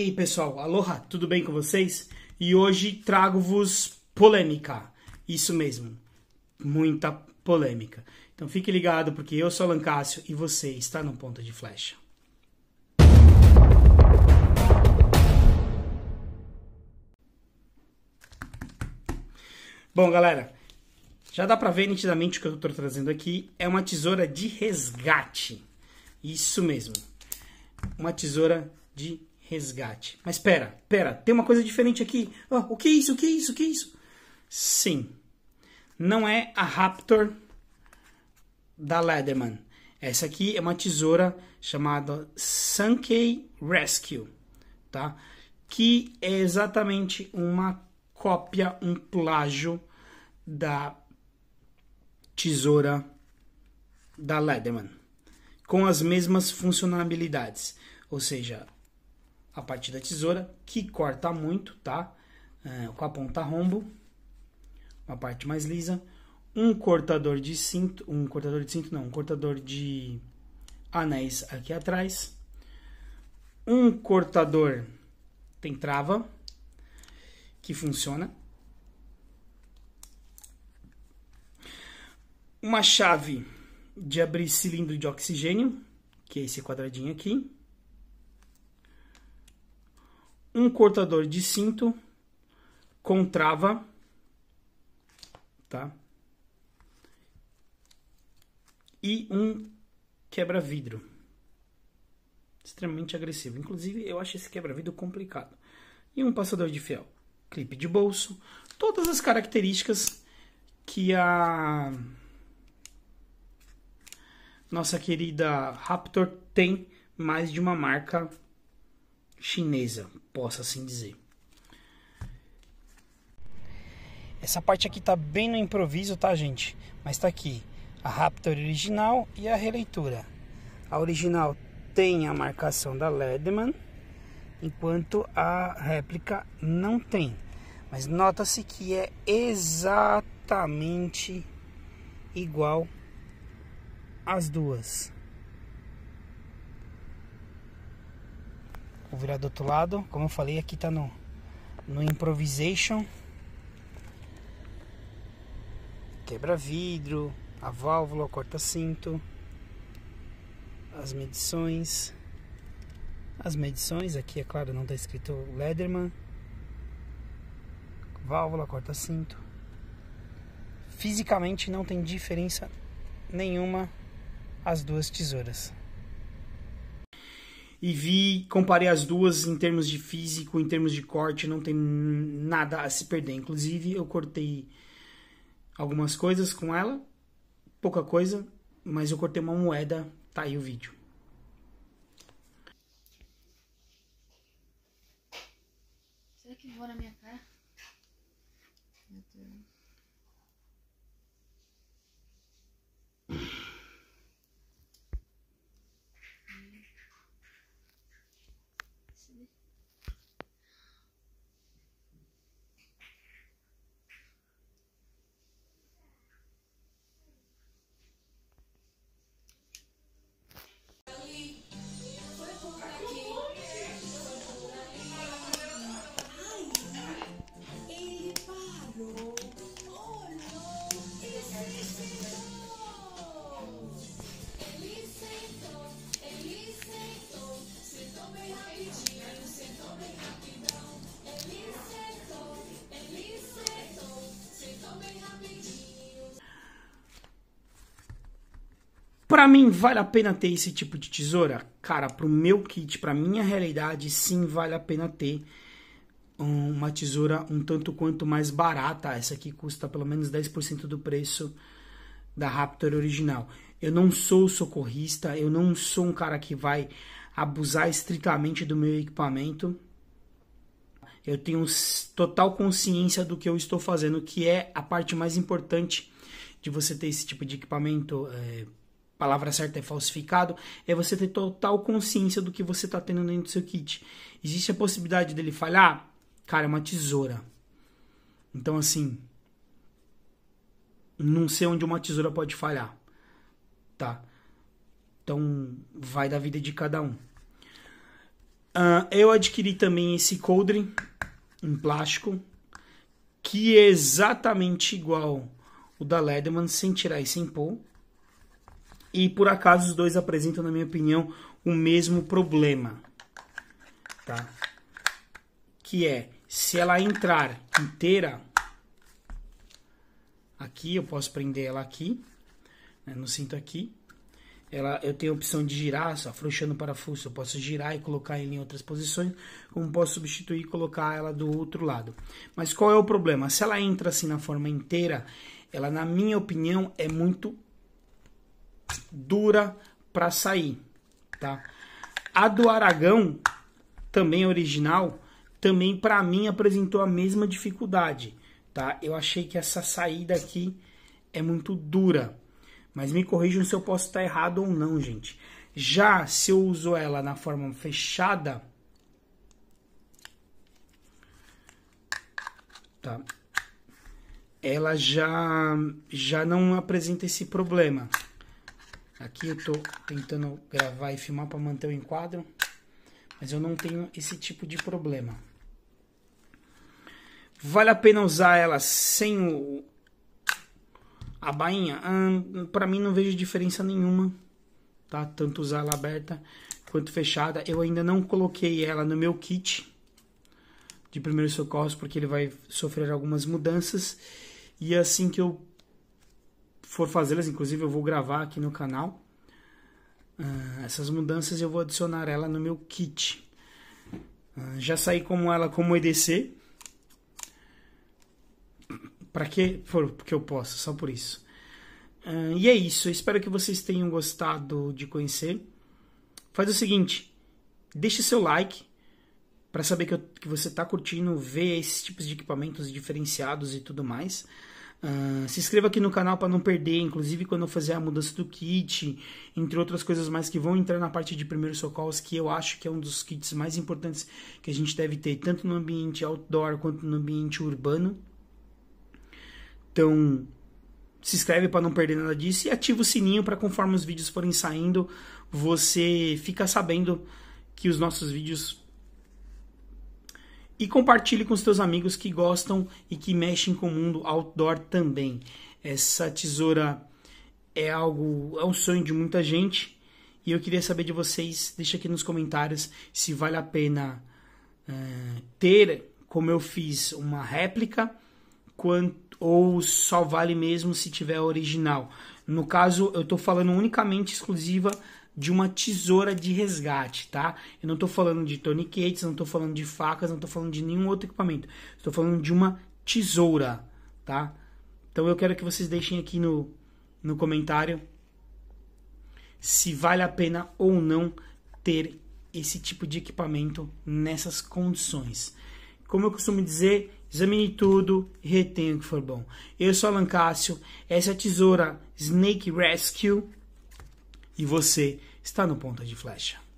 E aí pessoal, aloha, tudo bem com vocês? E hoje trago-vos polêmica, isso mesmo, muita polêmica. Então fique ligado porque eu sou Alan Cássio e você está no Ponto de Flecha. Bom galera, já dá pra ver nitidamente o que eu estou trazendo aqui, é uma tesoura de resgate, isso mesmo, uma tesoura de resgate resgate. Mas espera, espera, tem uma coisa diferente aqui. Oh, o que é isso? O que é isso? O que é isso? Sim, não é a Raptor da Leatherman. Essa aqui é uma tesoura chamada Sankey Rescue, tá? Que é exatamente uma cópia, um plágio da tesoura da Leatherman, com as mesmas funcionalidades, ou seja, a partir da tesoura, que corta muito, tá? É, com a ponta rombo, uma parte mais lisa, um cortador de cinto, um cortador de cinto não, um cortador de anéis aqui atrás, um cortador tem trava que funciona, uma chave de abrir cilindro de oxigênio, que é esse quadradinho aqui, um cortador de cinto com trava, tá? E um quebra-vidro. Extremamente agressivo. Inclusive, eu acho esse quebra-vidro complicado. E um passador de fiel. Clipe de bolso. Todas as características que a nossa querida Raptor tem mais de uma marca chinesa, possa assim dizer. Essa parte aqui tá bem no improviso, tá, gente? Mas tá aqui a Raptor original e a releitura. A original tem a marcação da Ledeman, enquanto a réplica não tem. Mas nota-se que é exatamente igual as duas. Vou virar do outro lado. Como eu falei, aqui tá no, no Improvisation. Quebra vidro, a válvula, corta cinto. As medições. As medições, aqui é claro, não tá escrito Lederman. Válvula, corta cinto. Fisicamente não tem diferença nenhuma as duas tesouras e vi, comparei as duas em termos de físico, em termos de corte, não tem nada a se perder. Inclusive, eu cortei algumas coisas com ela, pouca coisa, mas eu cortei uma moeda, tá aí o vídeo. Será que voa na minha cara? Para mim, vale a pena ter esse tipo de tesoura? Cara, pro meu kit, pra minha realidade, sim, vale a pena ter uma tesoura um tanto quanto mais barata. Essa aqui custa pelo menos 10% do preço da Raptor original. Eu não sou socorrista, eu não sou um cara que vai abusar estritamente do meu equipamento. Eu tenho total consciência do que eu estou fazendo, que é a parte mais importante de você ter esse tipo de equipamento. É, palavra certa é falsificado, é você ter total consciência do que você está tendo dentro do seu kit. Existe a possibilidade dele falhar? Cara, é uma tesoura. Então, assim, não sei onde uma tesoura pode falhar, tá? Então, vai da vida de cada um. Uh, eu adquiri também esse coldre em plástico, que é exatamente igual o da Lederman, sem tirar e sem pôr. E por acaso os dois apresentam, na minha opinião, o mesmo problema. Tá? Que é, se ela entrar inteira, aqui, eu posso prender ela aqui, né, no cinto aqui. Ela, eu tenho a opção de girar, só afrouxando o parafuso, eu posso girar e colocar ele em outras posições, como posso substituir e colocar ela do outro lado. Mas qual é o problema? Se ela entra assim na forma inteira, ela, na minha opinião, é muito dura para sair, tá? A do Aragão, também é original, também para mim apresentou a mesma dificuldade, tá? Eu achei que essa saída aqui é muito dura, mas me corrijam se eu posso estar errado ou não, gente. Já se eu uso ela na forma fechada, tá? Ela já já não apresenta esse problema. Aqui eu estou tentando gravar e filmar para manter o enquadro, mas eu não tenho esse tipo de problema. Vale a pena usar ela sem o, a bainha? Hum, para mim não vejo diferença nenhuma, tá? Tanto usar ela aberta quanto fechada. Eu ainda não coloquei ela no meu kit de primeiros socorros porque ele vai sofrer algumas mudanças e assim que eu for fazê-las, inclusive eu vou gravar aqui no canal. Uh, essas mudanças eu vou adicionar ela no meu kit. Uh, já saí como ela como EDC. Para que? Porque eu posso, só por isso. Uh, e é isso, espero que vocês tenham gostado de conhecer. Faz o seguinte, deixe seu like para saber que, eu, que você está curtindo ver esses tipos de equipamentos diferenciados e tudo mais. Uh, se inscreva aqui no canal para não perder, inclusive quando eu fazer a mudança do kit, entre outras coisas mais que vão entrar na parte de primeiros socorros, que eu acho que é um dos kits mais importantes que a gente deve ter, tanto no ambiente outdoor quanto no ambiente urbano. Então, se inscreve para não perder nada disso e ativa o sininho para conforme os vídeos forem saindo, você fica sabendo que os nossos vídeos e compartilhe com os teus amigos que gostam e que mexem com o mundo outdoor também. Essa tesoura é algo, é um sonho de muita gente e eu queria saber de vocês, deixa aqui nos comentários se vale a pena é, ter, como eu fiz, uma réplica quanto, ou só vale mesmo se tiver original. No caso, eu estou falando unicamente exclusiva de uma tesoura de resgate, tá? Eu não estou falando de toniquetes, não estou falando de facas, não estou falando de nenhum outro equipamento. Estou falando de uma tesoura, tá? Então eu quero que vocês deixem aqui no, no comentário se vale a pena ou não ter esse tipo de equipamento nessas condições. Como eu costumo dizer, examine tudo e retenha o que for bom. Eu sou Alan Cássio, essa é a tesoura Snake Rescue e você está no Ponta de Flecha.